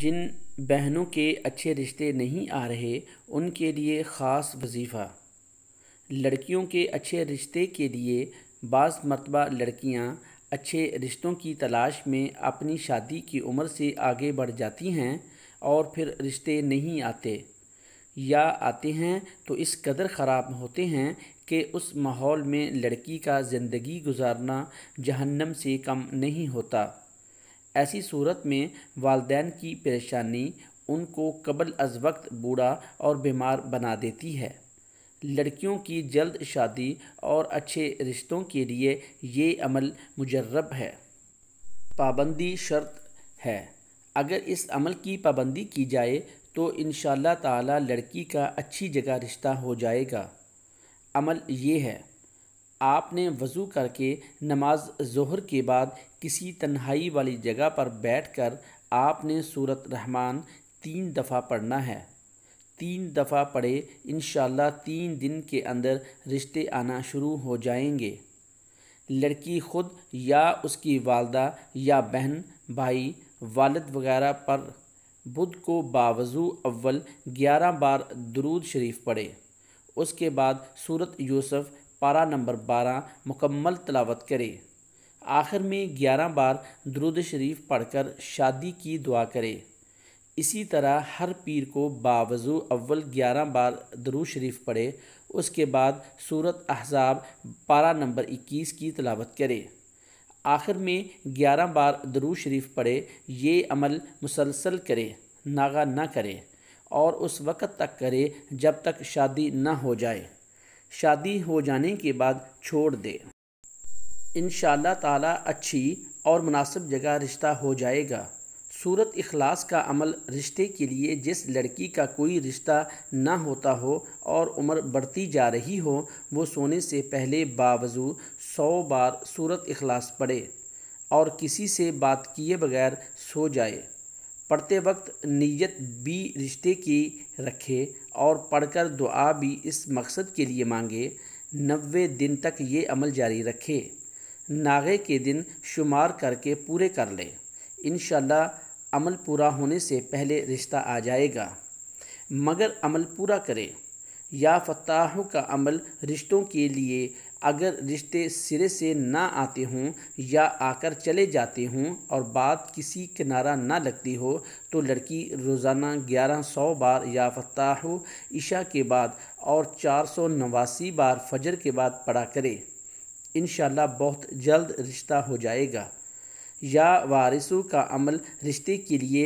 जिन बहनों के अच्छे रिश्ते नहीं आ रहे उनके लिए ख़ास वजीफ़ा लड़कियों के अच्छे रिश्ते के लिए बाज़ मरतबा लड़कियाँ अच्छे रिश्तों की तलाश में अपनी शादी की उम्र से आगे बढ़ जाती हैं और फिर रिश्ते नहीं आते या आते हैं तो इस कदर ख़राब होते हैं कि उस माहौल में लड़की का ज़िंदगी गुजारना जहन्नम से कम नहीं होता ऐसी सूरत में वालदेन की परेशानी उनको कबल अज वक्त बूढ़ा और बीमार बना देती है लड़कियों की जल्द शादी और अच्छे रिश्तों के लिए ये अमल मुजरब है पाबंदी शर्त है अगर इस अमल की पाबंदी की जाए तो इन ताला लड़की का अच्छी जगह रिश्ता हो जाएगा अमल ये है आपने वज़ू करके नमाज जहर के बाद किसी तन्हाई वाली जगह पर बैठकर आपने सूरत रहमान तीन दफ़ा पढ़ना है तीन दफ़ा पढ़े इन तीन दिन के अंदर रिश्ते आना शुरू हो जाएंगे लड़की खुद या उसकी वालदा या बहन भाई वालद वगैरह पर बुध को बावजू अव्वल ग्यारह बार दरूद शरीफ पढ़े उसके बाद सूरत यूसुफ़ पारा नंबर बारह मुकम्मल तलावत करे आखिर में ग्यारह बार दरुद शरीफ पढ़कर शादी की दुआ करे इसी तरह हर पीर को बावजू अव्वल ग्यारह बार दरू शरीफ पढ़े उसके बाद सूरत अहजाब पारा नंबर इक्कीस की तलावत करे आखिर में ग्यारह बार दरू शरीफ पढ़े ये अमल मुसलसल करे नागा ना करे और उस वक़्त तक करे जब तक शादी ना हो जाए शादी हो जाने के बाद छोड़ दे इन ताला अच्छी और मुनासिब जगह रिश्ता हो जाएगा सूरत अखलास का अमल रिश्ते के लिए जिस लड़की का कोई रिश्ता ना होता हो और उम्र बढ़ती जा रही हो वो सोने से पहले बावजू सौ बार सूरत अखलास पढ़े और किसी से बात किए बगैर सो जाए पढ़ते वक्त नीयत भी रिश्ते की रखे और पढ़कर दुआ भी इस मकसद के लिए मांगे नबे दिन तक ये अमल जारी रखे नागे के दिन शुमार करके पूरे कर ले इन अमल पूरा होने से पहले रिश्ता आ जाएगा मगर अमल पूरा करें या फताहों का अमल रिश्तों के लिए अगर रिश्ते सिरे से ना आते हों या आकर चले जाते हों और बात किसी किनारा ना लगती हो तो लड़की रोज़ाना ग्यारह सौ बार या हो ईशा के बाद और चार सौ नवासी बार फजर के बाद पढ़ा करे इन बहुत जल्द रिश्ता हो जाएगा या वारिसों का अमल रिश्ते के लिए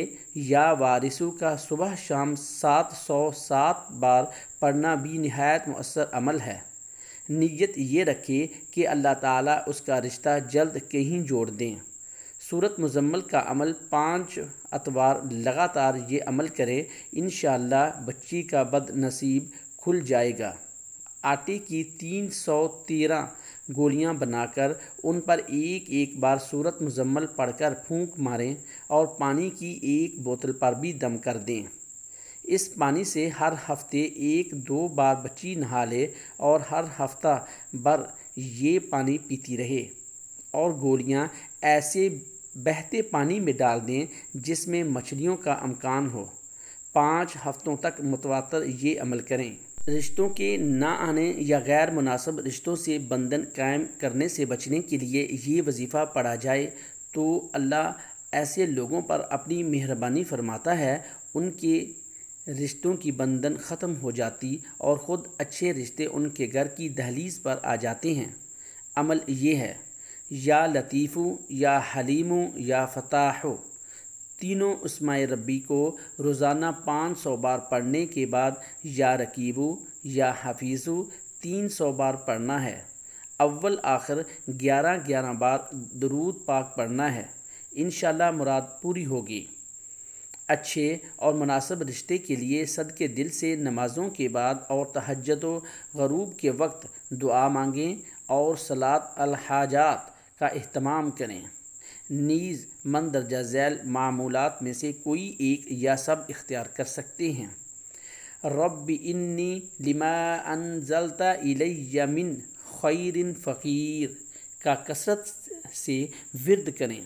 या वारिसों का सुबह शाम सात सौ सात बार पढ़ना भी नहायत मअसर अमल है नीयत ये रखे कि अल्लाह ताला उसका रिश्ता जल्द कहीं जोड़ दें सूरत मुजम्मल का अमल पाँच अतवार लगातार ये अमल करें इन बच्ची का बद नसीब खुल जाएगा आटे की तीन सौ तेरह गोलियाँ बनाकर उन पर एक एक बार सूरत मुजम्मल पढ़कर फूंक मारें और पानी की एक बोतल पर भी दम कर दें इस पानी से हर हफ्ते एक दो बार बच्ची नहा ले और हर हफ्ता भर ये पानी पीती रहे और गोलियाँ ऐसे बहते पानी में डाल दें जिसमें मछलियों का अमकान हो पाँच हफ्तों तक मुतवातर ये अमल करें रिश्तों के ना आने या गैर मुनासब रिश्तों से बंधन कायम करने से बचने के लिए ये वजीफ़ा पढ़ा जाए तो अल्लाह ऐसे लोगों पर अपनी मेहरबानी फरमाता है उनके रिश्तों की बंधन ख़त्म हो जाती और ख़ुद अच्छे रिश्ते उनके घर की दहलीज़ पर आ जाते हैं अमल ये है या लतीफ़ू या हलीमू या फ़ताह तीनों उस्मा रबी को रोज़ाना पाँच सौ बार पढ़ने के बाद या रकीबू या हफीज़ू तीन सौ बार पढ़ना है अव्वल आखिर ग्यारह ग्यारह बार दरूद पाक पढ़ना है इन मुराद पूरी होगी अच्छे और मुनासब रिश्ते के लिए सद के दिल से नमाज़ों के बाद और तहजद गरूब के वक्त दुआ मांगें और सलात अलहाजात का अहतमाम करें नीज़ मंदरजा झैल मामूलत में से कोई एक या सब इख्तियार कर सकते हैं रब इन्नी लिमा अनजलता इलेमिन खैरिन फ़कीर का कसरत से विरद करें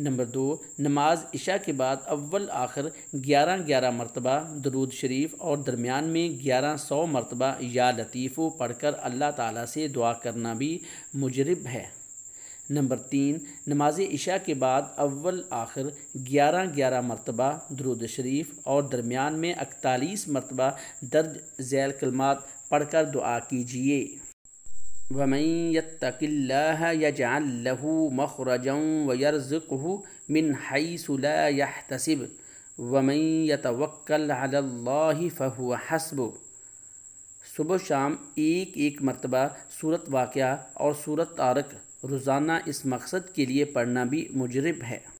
नंबर दो नमाज इशा के बाद अव्वल आखिर ग्यारह ग्यारह मरतबा दरूद शरीफ और दरमियान में ग्यारह सौ मरतबा या लतीफ़ो पढ़कर अल्लाह ताला से दुआ करना भी मुजरब है नंबर तीन नमाज इशा के बाद अव्वल आखिर ग्यारह ग्यारह मरतबा दरुद शरीफ और दरमियान में इकतालीस मरतबा दर्ज झैल कलमात पढ़कर दुआ कीजिए वमन यत्तकिल्लाह यज'ल लहू मखरजं वयरज़ुकहु मिन हैसु ला यहतसिब वमन यतवक्कल अलल्लाहि फहुव हस्बु सुबह शाम एक एक मरतबा सूरत वाक़ और सूरत तारक रोज़ाना इस मकसद के लिए पढ़ना भी मुजरब है